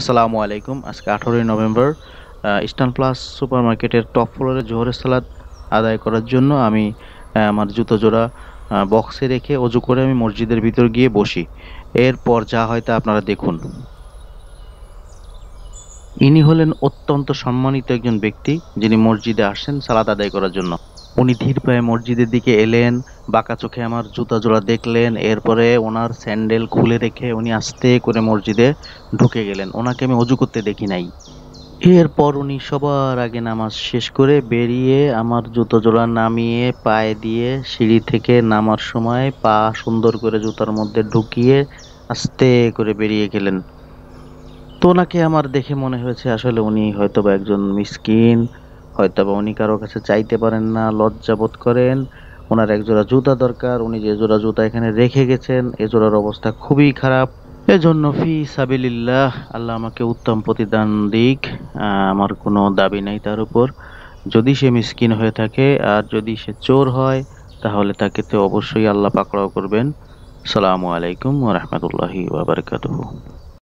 আসসালামু আলাইকুম আজকে আঠেরোই নভেম্বর ইস্টার্ন প্লাস সুপার মার্কেটের টপ ফ্লোরে জোহরের সালাদ আদায় করার জন্য আমি আমার জুতো জোড়া বক্সে রেখে অজু করে আমি মসজিদের ভিতর গিয়ে বসি এরপর যা হয় তা আপনারা দেখুন ইনি হলেন অত্যন্ত সম্মানিত একজন ব্যক্তি যিনি মসজিদে আসেন সালাদ আদায় করার জন্য উনি ধীর পায়ে মসজিদের দিকে এলেন বাঁকা চোখে আমার জুতা জোড়া দেখলেন এরপরে ওনার স্যান্ডেল খুলে রেখে উনি আস্তে করে মসজিদে ঢুকে গেলেন ওনাকে আমি অজু করতে দেখি নাই এরপর উনি সবার আগে নামাজ শেষ করে বেরিয়ে আমার জুতো জোড়া নামিয়ে পায়ে দিয়ে সিঁড়ি থেকে নামার সময় পা সুন্দর করে জুতার মধ্যে ঢুকিয়ে আস্তে করে বেরিয়ে গেলেন তো ওনাকে আমার দেখে মনে হয়েছে আসলে উনি হয়তো বা একজন মিসকিন বা উনি কারো কাছে চাইতে পারেন না লজ্জা বোধ করেন ওনার এক জোড়া জুতা দরকার উনি যে জোড়া জুতা এখানে রেখে গেছেন এ জোড়ার অবস্থা খুবই খারাপ এজন্য ফি সাবিলিল্লাহ আল্লাহ আমাকে উত্তম প্রতিদান দিক আমার কোনো দাবি নাই তার উপর যদি সে মিসকিন হয়ে থাকে আর যদি সে চোর হয় তাহলে তাকে তো অবশ্যই আল্লাহ পাকড়াও করবেন সালামু আলাইকুম রহমতুল্লাহি